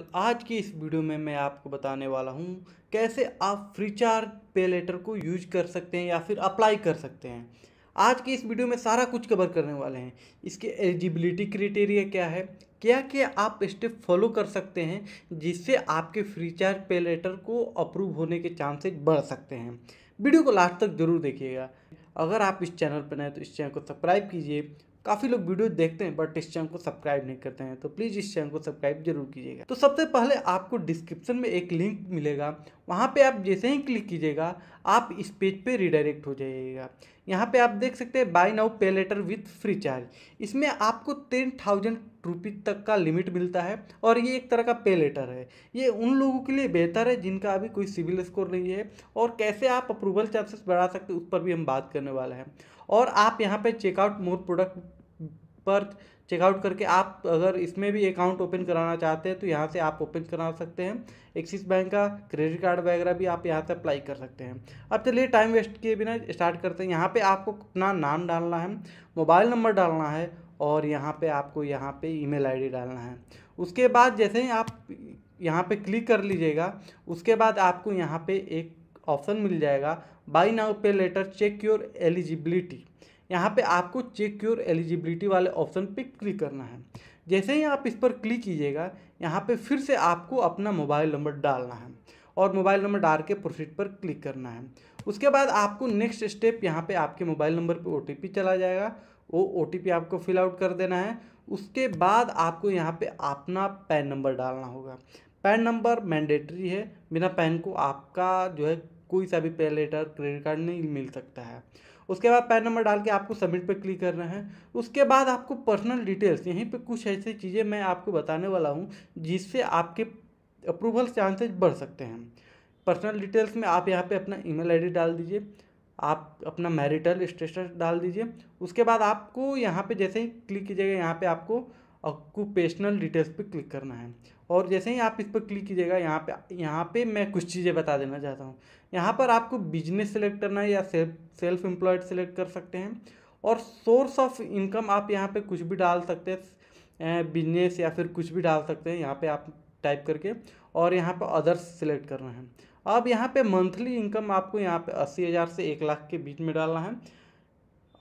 तो आज की इस वीडियो में मैं आपको बताने वाला हूँ कैसे आप फ्री चार्ज पे लेटर को यूज कर सकते हैं या फिर अप्लाई कर सकते हैं आज की इस वीडियो में सारा कुछ कवर करने वाले हैं इसके एलिजिबिलिटी क्राइटेरिया क्या है क्या क्या आप स्टेप फॉलो कर सकते हैं जिससे आपके फ्री चार्ज पे लेटर को अप्रूव होने के चांसेज बढ़ सकते हैं वीडियो को लास्ट तक जरूर देखिएगा अगर आप इस चैनल पर नए तो इस चैनल को सब्सक्राइब कीजिए काफ़ी लोग वीडियो देखते हैं बट इस चैनल को सब्सक्राइब नहीं करते हैं तो प्लीज़ इस चैनल को सब्सक्राइब जरूर कीजिएगा तो सबसे पहले आपको डिस्क्रिप्शन में एक लिंक मिलेगा वहाँ पे आप जैसे ही क्लिक कीजिएगा आप इस पेज पे रिडायरेक्ट हो जाइएगा यहाँ पे आप देख सकते हैं buy now pay later with Freecharge इसमें आपको टेन थाउजेंड रुपीज तक का लिमिट मिलता है और ये एक तरह का पे लेटर है ये उन लोगों के लिए बेहतर है जिनका अभी कोई सिविल स्कोर नहीं है और कैसे आप अप्रूवल चांसेस बढ़ा सकते उस पर भी हम बात करने वाले हैं और आप यहाँ पे चेकआउट मोर प्रोडक्ट पर चेकआउट करके आप अगर इसमें भी अकाउंट ओपन कराना चाहते हैं तो यहाँ से आप ओपन करा सकते हैं एक्सिस बैंक का क्रेडिट कार्ड वगैरह भी आप यहाँ से अप्लाई कर सकते हैं अब चलिए टाइम वेस्ट किए बिना स्टार्ट करते हैं यहाँ पे आपको अपना नाम डालना है मोबाइल नंबर डालना है और यहाँ पे आपको यहाँ पे ईमेल आईडी डालना है उसके बाद जैसे ही आप यहाँ पे क्लिक कर लीजिएगा उसके बाद आपको यहाँ पे एक ऑप्शन मिल जाएगा buy now pay later check your eligibility यहाँ पे आपको चेक योर एलिजिबिलिटी वाले ऑप्शन पे क्लिक करना है जैसे ही आप इस पर क्लिक कीजिएगा यहाँ पे फिर से आपको अपना मोबाइल नंबर डालना है और मोबाइल नंबर डाल के प्रोसीड पर क्लिक करना है उसके बाद आपको नेक्स्ट स्टेप यहाँ पे आपके मोबाइल नंबर पे ओटीपी चला जाएगा वो ओटीपी आपको फिल आउट कर देना है उसके बाद आपको यहाँ पे अपना पैन नंबर डालना होगा पैन नंबर मैंडेटरी है बिना पैन को आपका जो है कोई सा भी पे लेटर क्रेडिट कार्ड नहीं मिल सकता है उसके बाद पैन नंबर डाल के आपको सबमिट पर क्लिक करना है उसके बाद आपको पर्सनल डिटेल्स यहीं पर कुछ ऐसी चीज़ें मैं आपको बताने वाला हूँ जिससे आपके अप्रूवल चांसेज बढ़ सकते हैं पर्सनल डिटेल्स में आप यहाँ पे अपना ईमेल आईडी डाल दीजिए आप अपना मैरिटल स्टेटस डाल दीजिए उसके बाद आपको यहाँ पे जैसे ही क्लिक कीजिएगा यहाँ पे आपको ऑक्यूपेशनल डिटेल्स पे क्लिक करना है और जैसे ही आप इस पर क्लिक कीजिएगा यहाँ पे यहाँ पे मैं कुछ चीज़ें बता देना चाहता हूँ यहाँ पर आपको बिजनेस सेलेक्ट करना है या सेल्फ सेल्फ एम्प्लॉयड सेलेक्ट कर सकते हैं और सोर्स ऑफ इनकम आप यहाँ पे कुछ भी डाल सकते हैं बिजनेस या फिर कुछ भी डाल सकते हैं यहाँ पे आप टाइप करके और यहाँ पे अदर्स सेलेक्ट करना है अब यहाँ पे मंथली इनकम आपको यहाँ पे अस्सी हज़ार से एक लाख के बीच में डालना है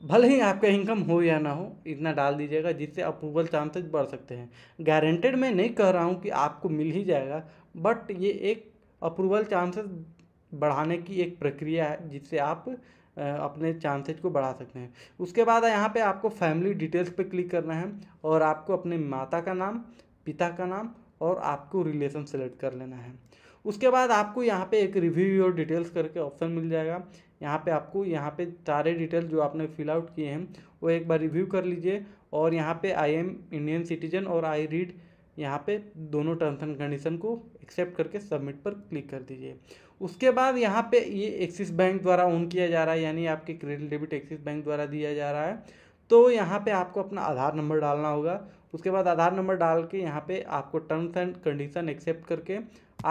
भले ही आपका इनकम हो या ना हो इतना डाल दीजिएगा जिससे अप्रूवल चांसेस बढ़ सकते हैं गारंटेड मैं नहीं कह रहा हूँ कि आपको मिल ही जाएगा बट ये एक अप्रूवल चांसेस बढ़ाने की एक प्रक्रिया है जिससे आप अपने चांसेज को बढ़ा सकते हैं उसके बाद यहाँ पे आपको फैमिली डिटेल्स पे क्लिक करना है और आपको अपने माता का नाम पिता का नाम और आपको रिलेशन सेलेक्ट कर लेना है उसके बाद आपको यहाँ पे एक रिव्यू योर डिटेल्स करके ऑप्शन मिल जाएगा यहाँ पे आपको यहाँ पे सारे डिटेल जो आपने फिल आउट किए हैं वो एक बार रिव्यू कर लीजिए और यहाँ पे आई एम इंडियन सिटीजन और आई रीड यहाँ पे दोनों टर्म्स एंड कंडीशन को एक्सेप्ट करके सबमिट पर क्लिक कर दीजिए उसके बाद यहाँ पे ये एक्सिस बैंक द्वारा ऑन किया जा रहा है यानी आपके क्रेडिट डेबिट एक्सिस बैंक द्वारा दिया जा रहा है तो यहाँ पे आपको अपना आधार नंबर डालना होगा उसके बाद आधार नंबर डाल के यहाँ पे आपको टर्म्स एंड कंडीशन एक्सेप्ट करके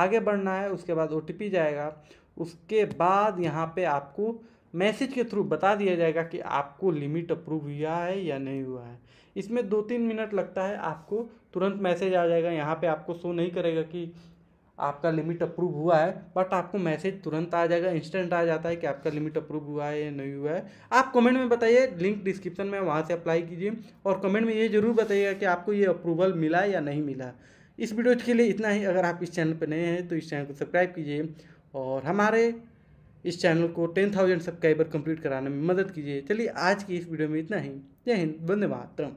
आगे बढ़ना है उसके बाद ओ जाएगा उसके बाद यहाँ पे आपको मैसेज के थ्रू बता दिया जाएगा कि आपको लिमिट अप्रूव हुआ है या नहीं हुआ है इसमें दो तीन मिनट लगता है आपको तुरंत मैसेज आ जाएगा यहाँ पे आपको शो नहीं करेगा कि आपका लिमिट अप्रूव हुआ है बट आपको मैसेज तुरंत आ जाएगा इंस्टेंट आ जाता है कि आपका लिमिट अप्रूव हुआ है या नहीं हुआ है आप कमेंट में बताइए लिंक डिस्क्रिप्शन में वहाँ से अप्लाई कीजिए और कमेंट में ये ज़रूर बताइएगा कि आपको ये अप्रूवल मिला या नहीं मिला इस वीडियो के लिए इतना ही अगर आप इस चैनल पर नए हैं तो इस चैनल को सब्सक्राइब कीजिए और हमारे इस चैनल को टेन थाउजेंड सब्सक्राइबर कंप्लीट कराने में मदद कीजिए चलिए आज की इस वीडियो में इतना ही जय हिंद वंदे मातरम